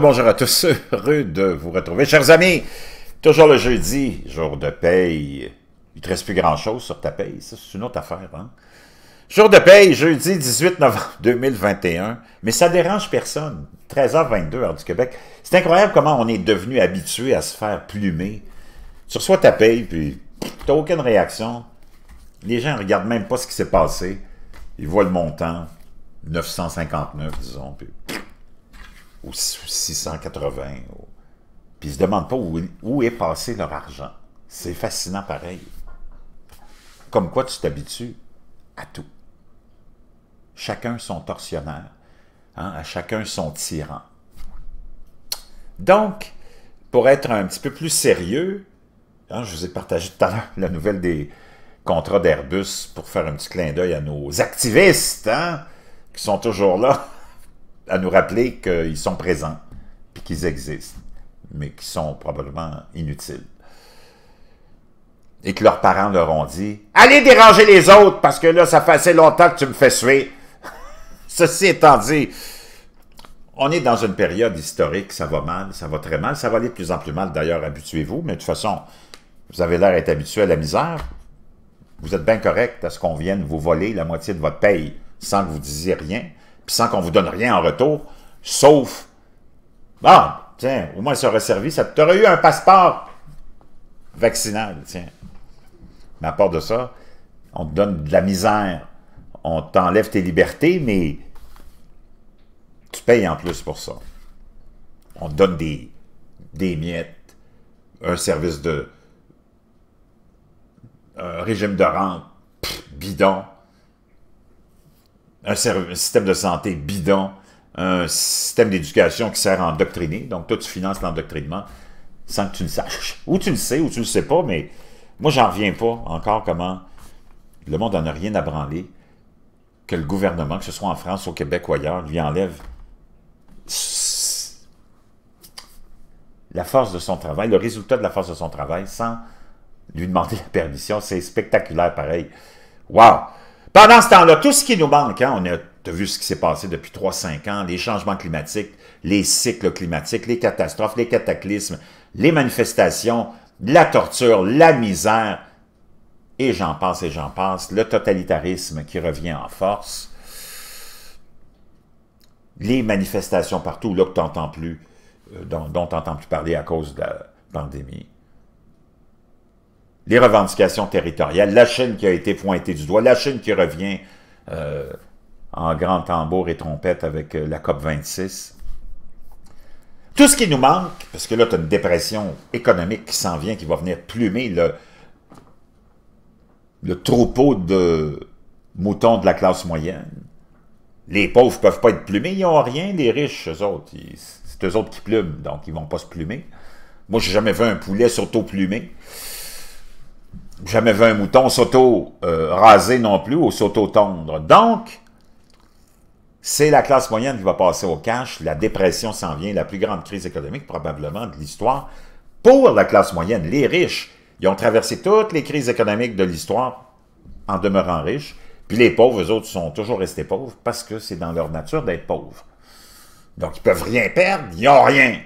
bonjour à tous, heureux de vous retrouver. Chers amis, toujours le jeudi, jour de paye. Il te reste plus grand-chose sur ta paye, ça, c'est une autre affaire. Hein. Jour de paye, jeudi 18 novembre 2021, mais ça dérange personne. 13h22, heure du Québec. C'est incroyable comment on est devenu habitué à se faire plumer. Tu reçois ta paye, puis n'as aucune réaction. Les gens ne regardent même pas ce qui s'est passé. Ils voient le montant, 959, disons, puis ou 680. Puis ils se demandent pas où, est passé leur argent. C'est fascinant pareil. Comme quoi tu t'habitues à tout. Chacun son tortionnaire, hein, à chacun son tyran. Donc, pour être un petit peu plus sérieux, hein, je vous ai partagé tout à l'heure la nouvelle des contrats d'Airbus pour faire un petit clin d'œil à nos activistes hein, qui sont toujours là à nous rappeler qu'ils sont présents, puis qu'ils existent, mais qu'ils sont probablement inutiles. Et que leurs parents leur ont dit « Allez déranger les autres, parce que là, ça fait assez longtemps que tu me fais suer. » Ceci étant dit, on est dans une période historique, ça va mal, ça va très mal, ça va aller de plus en plus mal d'ailleurs, habituez-vous, mais de toute façon, vous avez l'air d'être habitué à la misère, vous êtes bien correct à ce qu'on vienne vous voler la moitié de votre paye sans que vous disiez rien, sans qu'on vous donne rien en retour, sauf, bah tiens, au moins ça aurait servi, ça t'aurait eu un passeport vaccinal, tiens. Mais à part de ça, on te donne de la misère, on t'enlève tes libertés, mais tu payes en plus pour ça. On te donne des, des miettes, un service de... un régime de rente bidon, un système de santé bidon, un système d'éducation qui sert à endoctriner. Donc, toi, tu finances l'endoctrinement sans que tu le saches. Ou tu le sais, ou tu le sais pas, mais moi, j'en reviens pas encore comment le monde n'en a rien à branler que le gouvernement, que ce soit en France, au Québec ou ailleurs, lui enlève la force de son travail, le résultat de la force de son travail, sans lui demander la permission. C'est spectaculaire pareil. waouh! Pendant ce temps-là, tout ce qui nous manque, hein, on a vu ce qui s'est passé depuis 3-5 ans, les changements climatiques, les cycles climatiques, les catastrophes, les cataclysmes, les manifestations, la torture, la misère, et j'en passe et j'en passe, le totalitarisme qui revient en force, les manifestations partout, là que plus, euh, dont tu plus parler à cause de la pandémie les revendications territoriales, la Chine qui a été pointée du doigt, la Chine qui revient euh, en grand tambour et trompette avec euh, la COP26. Tout ce qui nous manque, parce que là, tu as une dépression économique qui s'en vient, qui va venir plumer le, le troupeau de moutons de la classe moyenne. Les pauvres ne peuvent pas être plumés, ils n'ont rien, les riches, eux autres. C'est eux autres qui plument, donc ils vont pas se plumer. Moi, j'ai jamais vu un poulet surtout plumé jamais vu un mouton s'auto-raser euh, non plus ou s'auto-tondre. Donc, c'est la classe moyenne qui va passer au cash. La dépression s'en vient, la plus grande crise économique probablement de l'histoire. Pour la classe moyenne, les riches, ils ont traversé toutes les crises économiques de l'histoire en demeurant riches. Puis les pauvres, eux autres, sont toujours restés pauvres parce que c'est dans leur nature d'être pauvres. Donc, ils peuvent rien perdre, ils n'ont rien.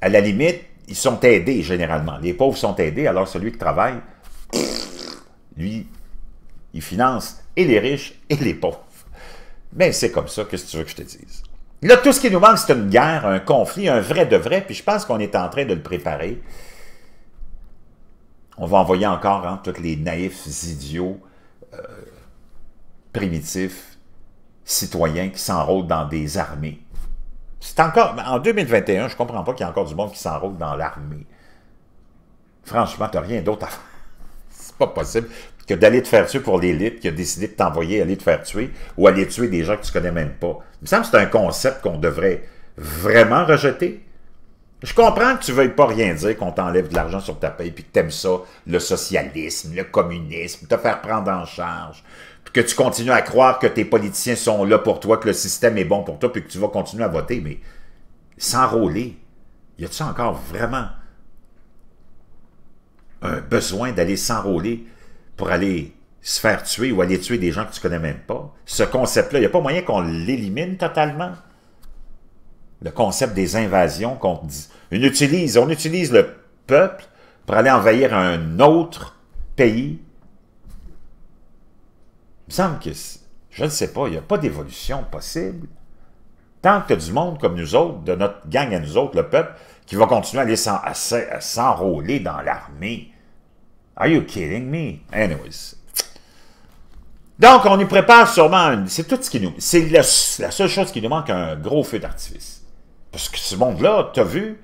À la limite, ils sont aidés généralement. Les pauvres sont aidés, alors celui qui travaille, lui, il finance et les riches et les pauvres. Mais c'est comme ça, qu'est-ce que tu veux que je te dise? Là, tout ce qui nous manque, c'est une guerre, un conflit, un vrai de vrai, puis je pense qu'on est en train de le préparer. On va envoyer encore hein, tous les naïfs, idiots, euh, primitifs, citoyens qui s'enrôlent dans des armées c'est encore. En 2021, je comprends pas qu'il y a encore du monde qui s'enroule dans l'armée. Franchement, tu n'as rien d'autre à faire. C'est pas possible que d'aller te faire tuer pour l'élite qui a décidé de t'envoyer aller te faire tuer ou aller tuer des gens que tu connais même pas. Il me semble que c'est un concept qu'on devrait vraiment rejeter. Je comprends que tu veuilles pas rien dire, qu'on t'enlève de l'argent sur ta paye, puis que aimes ça, le socialisme, le communisme, te faire prendre en charge, que tu continues à croire que tes politiciens sont là pour toi, que le système est bon pour toi, puis que tu vas continuer à voter, mais s'enrôler, y a-t-il encore vraiment un besoin d'aller s'enrôler pour aller se faire tuer ou aller tuer des gens que tu connais même pas? Ce concept-là, il n'y a pas moyen qu'on l'élimine totalement? Le concept des invasions qu'on utilise, on utilise le peuple pour aller envahir un autre pays il me semble que, je ne sais pas, il n'y a pas d'évolution possible. Tant que tu as du monde comme nous autres, de notre gang à nous autres, le peuple, qui va continuer à, aller s'enrôler dans l'armée. Are you kidding me? Anyways. Donc, on y prépare sûrement, c'est tout ce qui nous... C'est la, seule chose qui nous manque, un gros feu d'artifice. Parce que ce monde-là, tu as vu,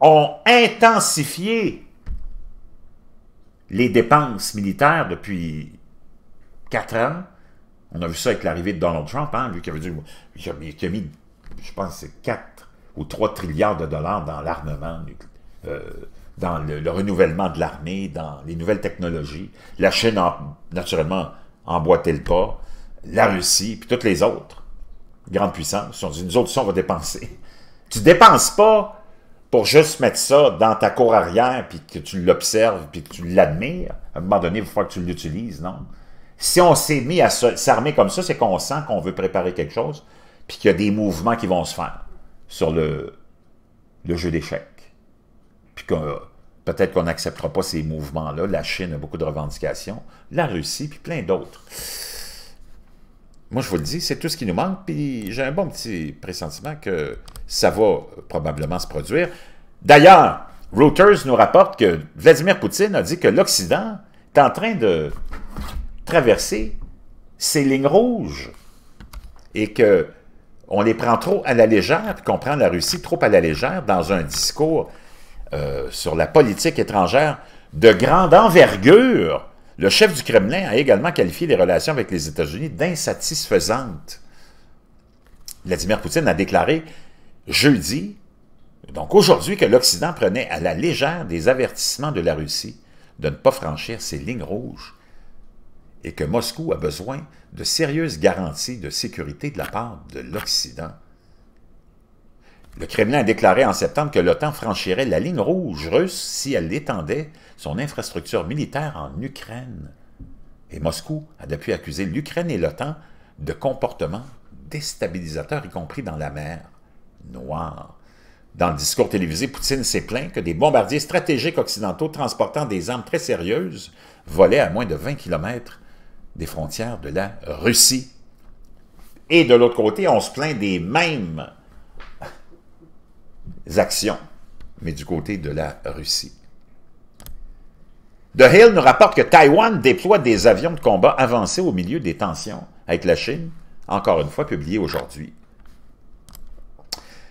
ont intensifié les dépenses militaires depuis 4 ans. On a vu ça avec l'arrivée de Donald Trump, hein, lui qui dit, a mis, je pense, 4 ou 3 trilliards de dollars dans l'armement, euh, dans le, renouvellement de l'armée, dans les nouvelles technologies. La Chine, a, naturellement, emboîté le pas. La Russie, puis toutes les autres grandes puissances, ont dit, nous autres, ça, on va dépenser. Tu dépenses pas pour juste mettre ça dans ta cour arrière, puis que tu l'observes, puis que tu l'admires. À un moment donné, il faut que tu l'utilises, non? Si on s'est mis à s'armer comme ça, c'est qu'on sent qu'on veut préparer quelque chose, puis qu'il y a des mouvements qui vont se faire sur le, jeu d'échecs. Puis que peut-être qu'on n'acceptera pas ces mouvements-là. La Chine a beaucoup de revendications, la Russie, puis plein d'autres. Moi, je vous le dis, c'est tout ce qui nous manque, puis j'ai un bon petit pressentiment que ça va probablement se produire. D'ailleurs, Reuters nous rapporte que Vladimir Poutine a dit que l'Occident est en train de traverser ces lignes rouges et que on les prend trop à la légère, qu'on prend la Russie trop à la légère dans un discours euh, sur la politique étrangère de grande envergure. Le chef du Kremlin a également qualifié les relations avec les États-Unis d'insatisfaisantes. Vladimir Poutine a déclaré jeudi, donc aujourd'hui, que l'Occident prenait à la légère des avertissements de la Russie de ne pas franchir ses lignes rouges et que Moscou a besoin de sérieuses garanties de sécurité de la part de l'Occident. Le Kremlin a déclaré en septembre que l'OTAN franchirait la ligne rouge russe si elle étendait son infrastructure militaire en Ukraine. Et Moscou a depuis accusé l'Ukraine et l'OTAN de comportements déstabilisateurs, y compris dans la mer Noire. Dans le discours télévisé, Poutine s'est plaint que des bombardiers stratégiques occidentaux transportant des armes très sérieuses volaient à moins de 20 km des frontières de la Russie. Et de l'autre côté, on se plaint des mêmes actions, mais du côté de la Russie. The Hill nous rapporte que Taïwan déploie des avions de combat avancés au milieu des tensions avec la Chine, encore une fois publié aujourd'hui.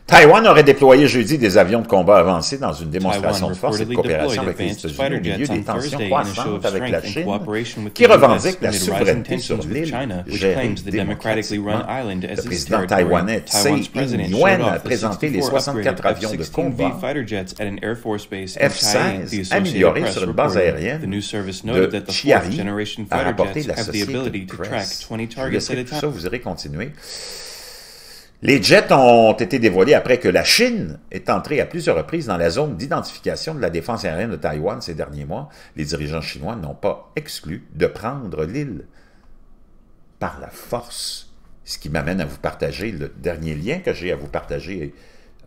Taïwan aurait déployé jeudi des avions de combat avancés dans une démonstration de force et de coopération avec les États-Unis au milieu des tensions croissantes avec la Chine, qui revendique la souveraineté sur l'île gérée démocratiquement. Le président taïwanais Tsai Ing-wen a présenté les 64 avions de combat F-16 améliorés sur une base aérienne de Chiari, a rapporté la société Press. Je ça, vous irez continuer. Les jets ont été dévoilés après que la Chine est entrée à plusieurs reprises dans la zone d'identification de la défense aérienne de Taïwan ces derniers mois. Les dirigeants chinois n'ont pas exclu de prendre l'île par la force. Ce qui m'amène à vous partager le dernier lien que j'ai à vous partager,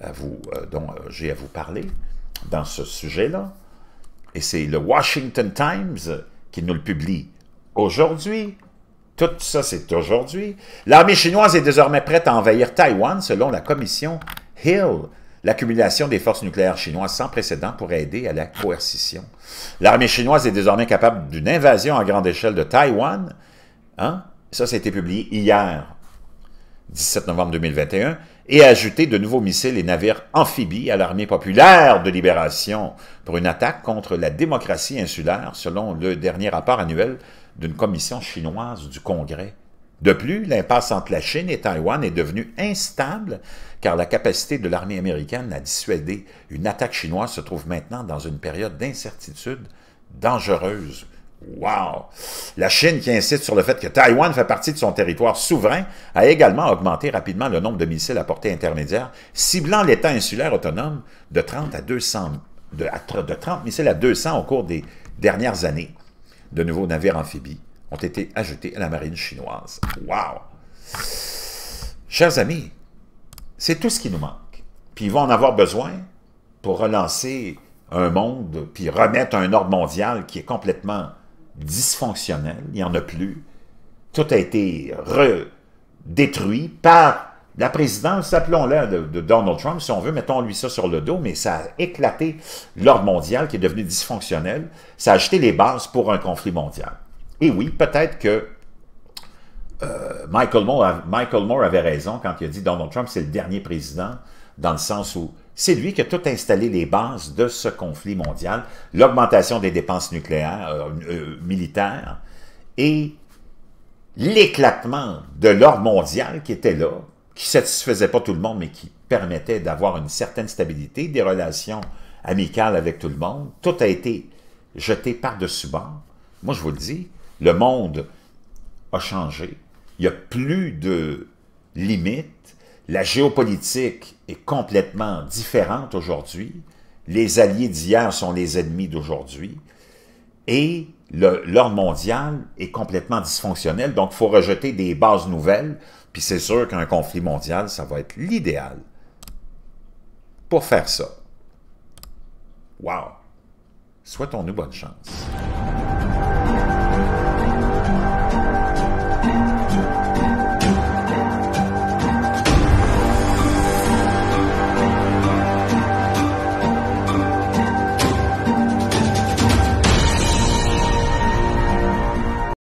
euh, dont euh, j'ai à vous parler dans ce sujet-là. Et c'est le Washington Times qui nous le publie aujourd'hui. Tout ça, c'est aujourd'hui. L'armée chinoise est désormais prête à envahir Taïwan, selon la commission Hill. L'accumulation des forces nucléaires chinoises sans précédent pourrait aider à la coercition. L'armée chinoise est désormais capable d'une invasion à grande échelle de Taïwan. Hein? Ça, ça a été publié hier, 17 novembre 2021, et ajouté de nouveaux missiles et navires amphibies à l'armée populaire de libération pour une attaque contre la démocratie insulaire, selon le dernier rapport annuel d'une commission chinoise du Congrès. De plus, l'impasse entre la Chine et Taïwan est devenue instable car la capacité de l'armée américaine à dissuader une attaque chinoise se trouve maintenant dans une période d'incertitude dangereuse. Wow! La Chine qui insiste sur le fait que Taïwan fait partie de son territoire souverain a également augmenté rapidement le nombre de missiles à portée intermédiaire, ciblant l'État insulaire autonome de 30, à 200, de, de missiles à 200 au cours des dernières années de nouveaux navires amphibies ont été ajoutés à la marine chinoise. Wow! Chers amis, c'est tout ce qui nous manque. Puis ils vont en avoir besoin pour relancer un monde, puis remettre un ordre mondial qui est complètement dysfonctionnel. Il n'y en a plus. Tout a été redétruit par la présidence, appelons-la de, Donald Trump, si on veut, mettons-lui ça sur le dos, mais ça a éclaté l'ordre mondial qui est devenu dysfonctionnel. Ça a jeté les bases pour un conflit mondial. Et oui, peut-être que euh, Michael, Moore, Michael Moore avait raison quand il a dit Donald Trump, c'est le dernier président, dans le sens où c'est lui qui a tout installé les bases de ce conflit mondial, l'augmentation des dépenses nucléaires, euh, euh, militaires, et l'éclatement de l'ordre mondial qui était là, qui satisfaisait pas tout le monde, mais qui permettait d'avoir une certaine stabilité, des relations amicales avec tout le monde. Tout a été jeté par-dessus bord. Moi, je vous le dis, le monde a changé. Il n'y a plus de limites. La géopolitique est complètement différente aujourd'hui. Les alliés d'hier sont les ennemis d'aujourd'hui. Et l'ordre mondial est complètement dysfonctionnel, donc il faut rejeter des bases nouvelles, puis c'est sûr qu'un conflit mondial, ça va être l'idéal pour faire ça. Wow! Souhaitons-nous bonne chance.